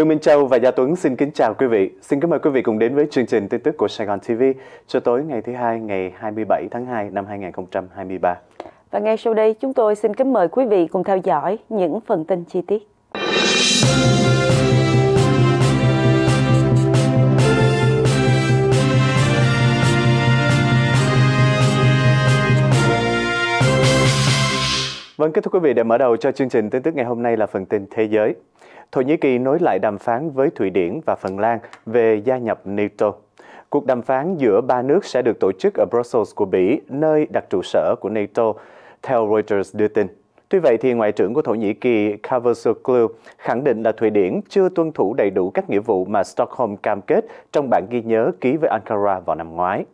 Lương Minh Châu và Gia Tuấn xin kính chào quý vị. Xin kính mời quý vị cùng đến với chương trình tin tức của Sài Gòn TV cho tối ngày thứ hai ngày 27 tháng 2 năm 2023. Và ngay sau đây chúng tôi xin kính mời quý vị cùng theo dõi những phần tin chi tiết. Vâng, kính thưa quý vị, để mở đầu cho chương trình tin tức ngày hôm nay là phần tin thế giới. Thổ Nhĩ Kỳ nối lại đàm phán với Thụy Điển và Phần Lan về gia nhập NATO. Cuộc đàm phán giữa ba nước sẽ được tổ chức ở Brussels của Bỉ, nơi đặt trụ sở của NATO, theo Reuters đưa tin. Tuy vậy, thì Ngoại trưởng của Thổ Nhĩ Kỳ Cavusoglu khẳng định là Thụy Điển chưa tuân thủ đầy đủ các nghĩa vụ mà Stockholm cam kết trong bản ghi nhớ ký với Ankara vào năm ngoái.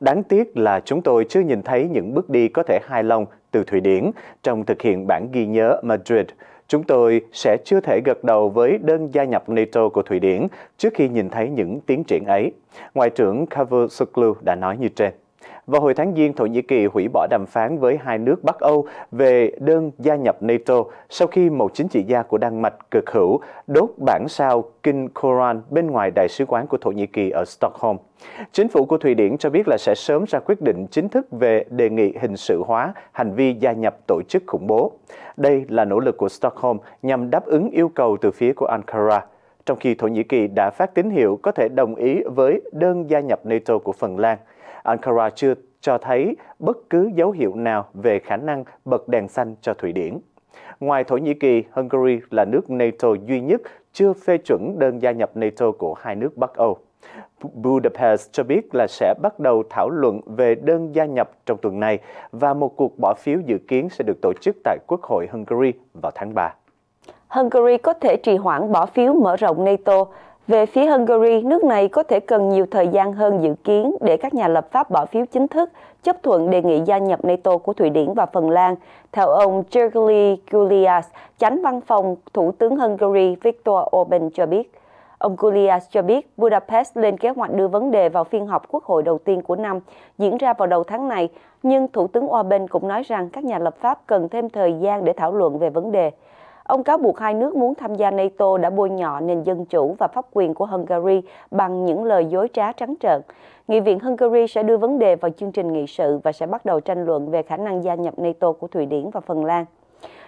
Đáng tiếc là chúng tôi chưa nhìn thấy những bước đi có thể hài lòng từ Thụy Điển trong thực hiện bản ghi nhớ Madrid Chúng tôi sẽ chưa thể gật đầu với đơn gia nhập NATO của Thụy Điển trước khi nhìn thấy những tiến triển ấy. Ngoại trưởng Kavusoglu đã nói như trên vào hồi tháng Giêng, Thổ Nhĩ Kỳ hủy bỏ đàm phán với hai nước Bắc Âu về đơn gia nhập NATO sau khi một chính trị gia của Đan Mạch cực hữu đốt bản sao Kinh Koran bên ngoài đại sứ quán của Thổ Nhĩ Kỳ ở Stockholm. Chính phủ của Thụy Điển cho biết là sẽ sớm ra quyết định chính thức về đề nghị hình sự hóa hành vi gia nhập tổ chức khủng bố. Đây là nỗ lực của Stockholm nhằm đáp ứng yêu cầu từ phía của Ankara trong khi Thổ Nhĩ Kỳ đã phát tín hiệu có thể đồng ý với đơn gia nhập NATO của Phần Lan. Ankara chưa cho thấy bất cứ dấu hiệu nào về khả năng bật đèn xanh cho Thụy Điển. Ngoài Thổ Nhĩ Kỳ, Hungary là nước NATO duy nhất chưa phê chuẩn đơn gia nhập NATO của hai nước Bắc Âu. Budapest cho biết là sẽ bắt đầu thảo luận về đơn gia nhập trong tuần này và một cuộc bỏ phiếu dự kiến sẽ được tổ chức tại Quốc hội Hungary vào tháng 3. Hungary có thể trì hoãn bỏ phiếu mở rộng NATO về phía Hungary, nước này có thể cần nhiều thời gian hơn dự kiến để các nhà lập pháp bỏ phiếu chính thức chấp thuận đề nghị gia nhập NATO của Thụy Điển và Phần Lan. Theo ông Jurgli Gulias, chánh văn phòng Thủ tướng Hungary Viktor Orbán cho biết. Ông Gulias cho biết Budapest lên kế hoạch đưa vấn đề vào phiên họp quốc hội đầu tiên của năm, diễn ra vào đầu tháng này, nhưng Thủ tướng Orbán cũng nói rằng các nhà lập pháp cần thêm thời gian để thảo luận về vấn đề. Ông cáo buộc hai nước muốn tham gia NATO đã bôi nhọ nền dân chủ và pháp quyền của Hungary bằng những lời dối trá trắng trợn. Nghị viện Hungary sẽ đưa vấn đề vào chương trình nghị sự và sẽ bắt đầu tranh luận về khả năng gia nhập NATO của Thụy Điển và Phần Lan.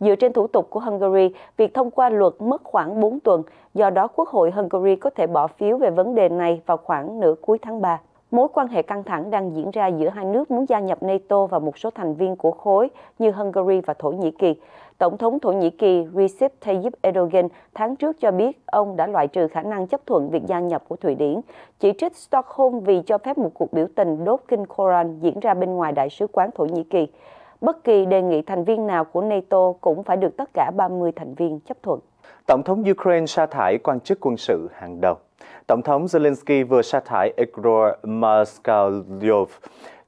Dựa trên thủ tục của Hungary, việc thông qua luật mất khoảng 4 tuần, do đó Quốc hội Hungary có thể bỏ phiếu về vấn đề này vào khoảng nửa cuối tháng 3. Mối quan hệ căng thẳng đang diễn ra giữa hai nước muốn gia nhập NATO và một số thành viên của khối như Hungary và Thổ Nhĩ Kỳ. Tổng thống Thổ Nhĩ Kỳ Recep Tayyip Erdogan tháng trước cho biết ông đã loại trừ khả năng chấp thuận việc gia nhập của Thụy Điển, chỉ trích Stockholm vì cho phép một cuộc biểu tình đốt kinh Koran diễn ra bên ngoài Đại sứ quán Thổ Nhĩ Kỳ. Bất kỳ đề nghị thành viên nào của NATO cũng phải được tất cả 30 thành viên chấp thuận. Tổng thống Ukraine sa thải quan chức quân sự hàng đầu. Tổng thống Zelensky vừa sa thải Igor Maskalyov,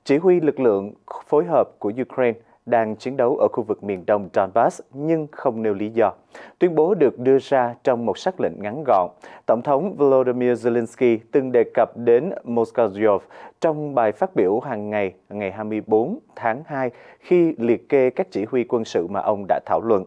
chỉ huy lực lượng phối hợp của Ukraine đang chiến đấu ở khu vực miền đông Donbass nhưng không nêu lý do. Tuyên bố được đưa ra trong một sắc lệnh ngắn gọn. Tổng thống Volodymyr Zelensky từng đề cập đến Moskazyov trong bài phát biểu hàng ngày ngày 24 tháng 2 khi liệt kê các chỉ huy quân sự mà ông đã thảo luận.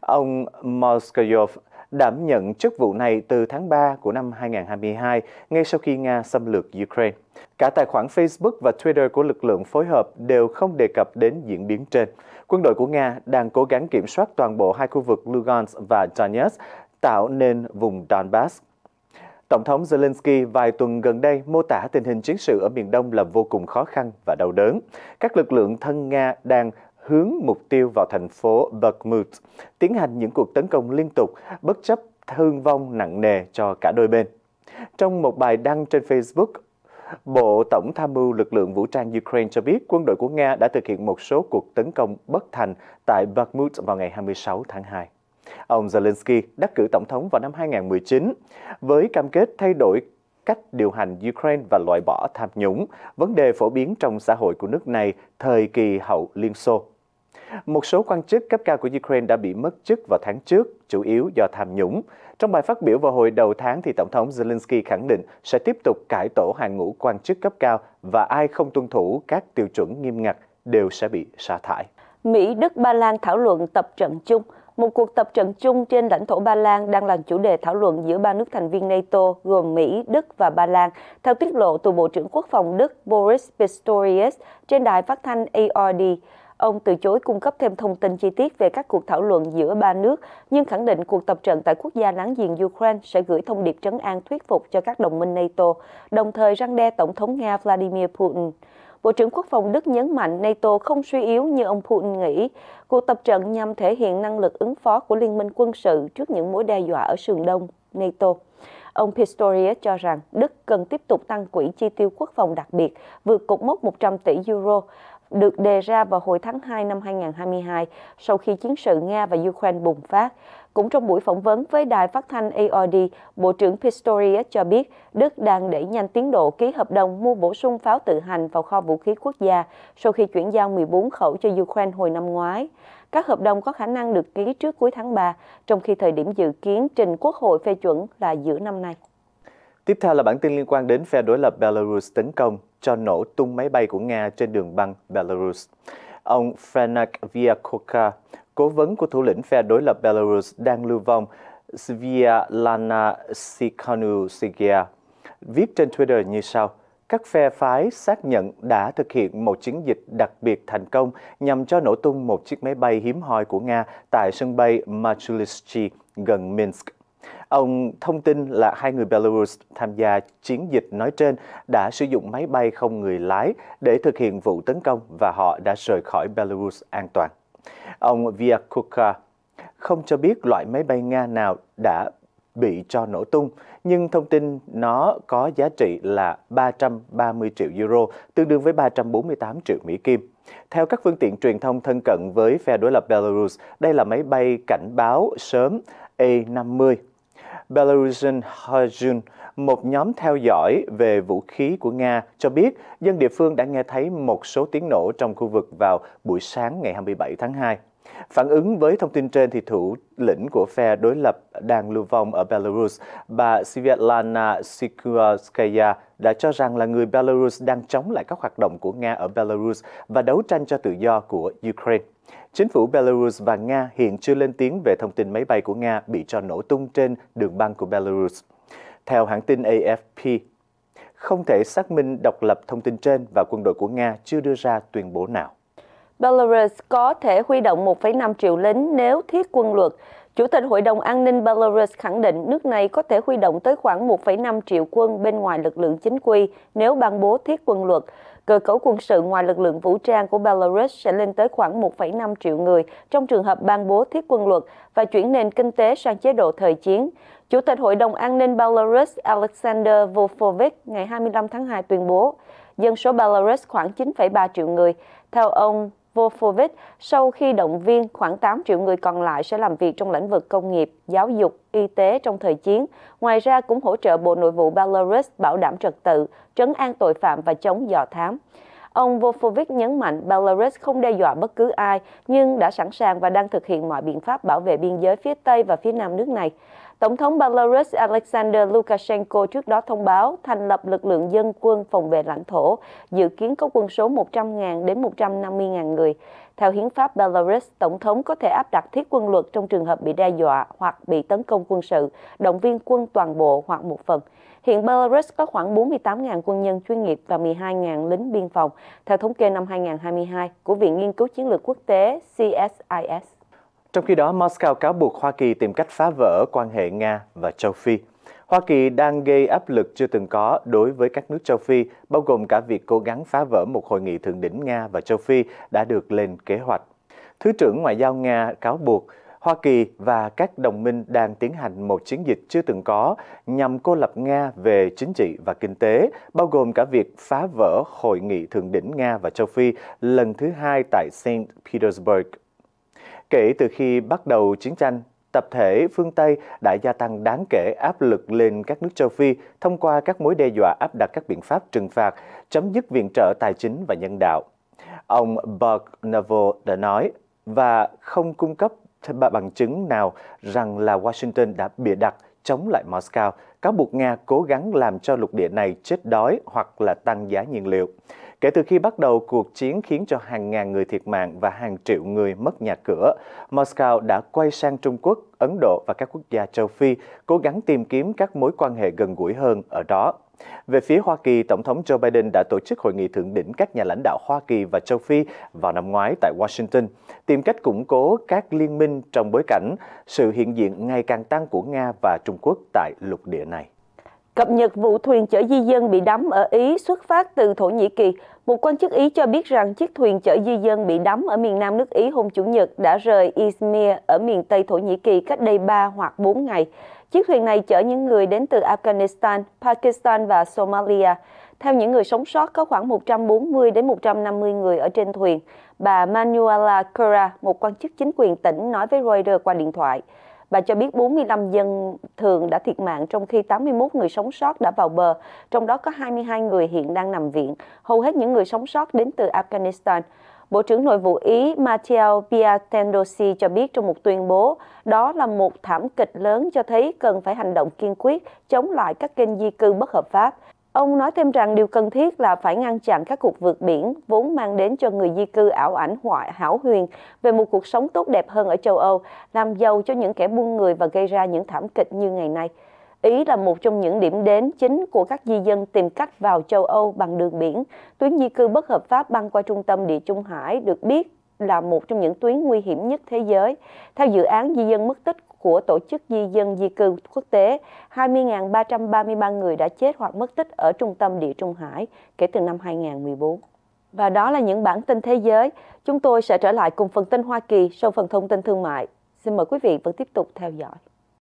Ông Moskazyov đảm nhận chức vụ này từ tháng 3 của năm 2022, ngay sau khi Nga xâm lược Ukraine. Cả tài khoản Facebook và Twitter của lực lượng phối hợp đều không đề cập đến diễn biến trên. Quân đội của Nga đang cố gắng kiểm soát toàn bộ hai khu vực Lugansk và Donetsk, tạo nên vùng Donbass. Tổng thống Zelensky vài tuần gần đây mô tả tình hình chiến sự ở miền Đông là vô cùng khó khăn và đau đớn. Các lực lượng thân Nga đang hướng mục tiêu vào thành phố Bakhmut, tiến hành những cuộc tấn công liên tục, bất chấp thương vong nặng nề cho cả đôi bên. Trong một bài đăng trên Facebook, Bộ Tổng tham mưu lực lượng vũ trang Ukraine cho biết quân đội của Nga đã thực hiện một số cuộc tấn công bất thành tại Bakhmut vào ngày 26 tháng 2. Ông Zelensky đắc cử tổng thống vào năm 2019 với cam kết thay đổi cách điều hành Ukraine và loại bỏ tham nhũng, vấn đề phổ biến trong xã hội của nước này thời kỳ hậu Liên Xô. Một số quan chức cấp cao của Ukraine đã bị mất chức vào tháng trước, chủ yếu do tham nhũng. Trong bài phát biểu vào hồi đầu tháng, thì Tổng thống Zelensky khẳng định sẽ tiếp tục cải tổ hàng ngũ quan chức cấp cao và ai không tuân thủ các tiêu chuẩn nghiêm ngặt đều sẽ bị sa thải. Mỹ, Đức, Ba Lan thảo luận tập trận chung – một cuộc tập trận chung trên lãnh thổ Ba Lan đang là chủ đề thảo luận giữa ba nước thành viên NATO gồm Mỹ, Đức và Ba Lan, theo tiết lộ từ Bộ trưởng Quốc phòng Đức Boris Pistorius trên đài phát thanh ARD. Ông từ chối cung cấp thêm thông tin chi tiết về các cuộc thảo luận giữa ba nước, nhưng khẳng định cuộc tập trận tại quốc gia láng giềng Ukraine sẽ gửi thông điệp trấn an thuyết phục cho các đồng minh NATO, đồng thời răng đe Tổng thống Nga Vladimir Putin. Bộ trưởng Quốc phòng Đức nhấn mạnh NATO không suy yếu như ông Putin nghĩ. Cuộc tập trận nhằm thể hiện năng lực ứng phó của Liên minh quân sự trước những mối đe dọa ở sườn đông NATO. Ông Pistorius cho rằng Đức cần tiếp tục tăng quỹ chi tiêu quốc phòng đặc biệt, vượt cột mốc 100 tỷ euro được đề ra vào hồi tháng 2 năm 2022 sau khi chiến sự Nga và Ukraine bùng phát. Cũng trong buổi phỏng vấn với đài phát thanh ARD, Bộ trưởng Pistorius cho biết Đức đang đẩy nhanh tiến độ ký hợp đồng mua bổ sung pháo tự hành vào kho vũ khí quốc gia sau khi chuyển giao 14 khẩu cho Ukraine hồi năm ngoái. Các hợp đồng có khả năng được ký trước cuối tháng 3, trong khi thời điểm dự kiến trình Quốc hội phê chuẩn là giữa năm nay. Tiếp theo là bản tin liên quan đến phe đối lập Belarus tấn công cho nổ tung máy bay của Nga trên đường băng Belarus. Ông Frenak Vyakoka, cố vấn của thủ lĩnh phe đối lập Belarus đang lưu vong Sviatlana Sikhanu viết trên Twitter như sau. Các phe phái xác nhận đã thực hiện một chiến dịch đặc biệt thành công nhằm cho nổ tung một chiếc máy bay hiếm hoi của Nga tại sân bay Machulichi gần Minsk. Ông thông tin là hai người Belarus tham gia chiến dịch nói trên đã sử dụng máy bay không người lái để thực hiện vụ tấn công và họ đã rời khỏi Belarus an toàn. Ông Vyakuka không cho biết loại máy bay Nga nào đã bị cho nổ tung, nhưng thông tin nó có giá trị là 330 triệu euro, tương đương với 348 triệu Mỹ Kim. Theo các phương tiện truyền thông thân cận với phe đối lập Belarus, đây là máy bay cảnh báo sớm E-50 Belarusian Hajun, một nhóm theo dõi về vũ khí của Nga, cho biết dân địa phương đã nghe thấy một số tiếng nổ trong khu vực vào buổi sáng ngày 27 tháng 2. Phản ứng với thông tin trên, thì thủ lĩnh của phe đối lập đang lưu vong ở Belarus, bà Svetlana Sikorskaya đã cho rằng là người Belarus đang chống lại các hoạt động của Nga ở Belarus và đấu tranh cho tự do của Ukraine. Chính phủ Belarus và Nga hiện chưa lên tiếng về thông tin máy bay của Nga bị cho nổ tung trên đường băng của Belarus. Theo hãng tin AFP, không thể xác minh độc lập thông tin trên và quân đội của Nga chưa đưa ra tuyên bố nào. Belarus có thể huy động 1,5 triệu lính nếu thiết quân luật. Chủ tịch Hội đồng An ninh Belarus khẳng định nước này có thể huy động tới khoảng 1,5 triệu quân bên ngoài lực lượng chính quy nếu ban bố thiết quân luật. Cơ cấu quân sự ngoài lực lượng vũ trang của Belarus sẽ lên tới khoảng 1,5 triệu người trong trường hợp ban bố thiết quân luật và chuyển nền kinh tế sang chế độ thời chiến. Chủ tịch Hội đồng An ninh Belarus Alexander Volfovic ngày 25 tháng 2 tuyên bố, dân số Belarus khoảng 9,3 triệu người. Theo ông Vofovic sau khi động viên khoảng 8 triệu người còn lại sẽ làm việc trong lĩnh vực công nghiệp, giáo dục, y tế trong thời chiến. Ngoài ra cũng hỗ trợ Bộ Nội vụ Belarus bảo đảm trật tự, trấn an tội phạm và chống dò thám. Ông Vofovic nhấn mạnh Belarus không đe dọa bất cứ ai, nhưng đã sẵn sàng và đang thực hiện mọi biện pháp bảo vệ biên giới phía Tây và phía Nam nước này. Tổng thống Belarus Alexander Lukashenko trước đó thông báo thành lập lực lượng dân quân phòng vệ lãnh thổ, dự kiến có quân số 100.000 đến 150.000 người. Theo hiến pháp Belarus, tổng thống có thể áp đặt thiết quân luật trong trường hợp bị đe dọa hoặc bị tấn công quân sự, động viên quân toàn bộ hoặc một phần. Hiện Belarus có khoảng 48.000 quân nhân chuyên nghiệp và 12.000 lính biên phòng, theo thống kê năm 2022 của Viện Nghiên cứu Chiến lược Quốc tế CSIS. Trong khi đó, Moscow cáo buộc Hoa Kỳ tìm cách phá vỡ quan hệ Nga và châu Phi. Hoa Kỳ đang gây áp lực chưa từng có đối với các nước châu Phi, bao gồm cả việc cố gắng phá vỡ một hội nghị thượng đỉnh Nga và châu Phi đã được lên kế hoạch. Thứ trưởng Ngoại giao Nga cáo buộc Hoa Kỳ và các đồng minh đang tiến hành một chiến dịch chưa từng có nhằm cô lập Nga về chính trị và kinh tế, bao gồm cả việc phá vỡ Hội nghị Thượng đỉnh Nga và Châu Phi lần thứ hai tại St. Petersburg, Kể từ khi bắt đầu chiến tranh, tập thể phương Tây đã gia tăng đáng kể áp lực lên các nước châu Phi thông qua các mối đe dọa áp đặt các biện pháp trừng phạt, chấm dứt viện trợ tài chính và nhân đạo. Ông Buck Neville đã nói và không cung cấp bằng chứng nào rằng là Washington đã bịa đặt chống lại Moscow, cáo buộc Nga cố gắng làm cho lục địa này chết đói hoặc là tăng giá nhiên liệu. Kể từ khi bắt đầu cuộc chiến khiến cho hàng ngàn người thiệt mạng và hàng triệu người mất nhà cửa, Moscow đã quay sang Trung Quốc, Ấn Độ và các quốc gia châu Phi, cố gắng tìm kiếm các mối quan hệ gần gũi hơn ở đó. Về phía Hoa Kỳ, Tổng thống Joe Biden đã tổ chức hội nghị thượng đỉnh các nhà lãnh đạo Hoa Kỳ và châu Phi vào năm ngoái tại Washington, tìm cách củng cố các liên minh trong bối cảnh sự hiện diện ngày càng tăng của Nga và Trung Quốc tại lục địa này. Cập nhật vụ thuyền chở di dân bị đắm ở Ý xuất phát từ Thổ Nhĩ Kỳ, một quan chức Ý cho biết rằng chiếc thuyền chở di dân bị đắm ở miền nam nước Ý hôm Chủ nhật đã rời Izmir ở miền Tây Thổ Nhĩ Kỳ cách đây 3 hoặc 4 ngày. Chiếc thuyền này chở những người đến từ Afghanistan, Pakistan và Somalia. Theo những người sống sót, có khoảng 140 đến 150 người ở trên thuyền. Bà Manuela Cora, một quan chức chính quyền tỉnh, nói với Reuters qua điện thoại và cho biết 45 dân thường đã thiệt mạng trong khi 81 người sống sót đã vào bờ, trong đó có 22 người hiện đang nằm viện. Hầu hết những người sống sót đến từ Afghanistan. Bộ trưởng Nội vụ Ý Matteo Piatendosi cho biết trong một tuyên bố, đó là một thảm kịch lớn cho thấy cần phải hành động kiên quyết chống lại các kênh di cư bất hợp pháp. Ông nói thêm rằng điều cần thiết là phải ngăn chặn các cuộc vượt biển vốn mang đến cho người di cư ảo ảnh hoại hảo huyền về một cuộc sống tốt đẹp hơn ở châu Âu, làm giàu cho những kẻ buôn người và gây ra những thảm kịch như ngày nay. Ý là một trong những điểm đến chính của các di dân tìm cách vào châu Âu bằng đường biển. Tuyến di cư bất hợp pháp băng qua trung tâm địa Trung Hải được biết là một trong những tuyến nguy hiểm nhất thế giới. Theo dự án di dân mất tích của Tổ chức Di dân Di cư Quốc tế, 20.333 người đã chết hoặc mất tích ở trung tâm địa Trung Hải kể từ năm 2014. Và đó là những bản tin thế giới. Chúng tôi sẽ trở lại cùng phần tin Hoa Kỳ sau phần thông tin thương mại. Xin mời quý vị vẫn tiếp tục theo dõi.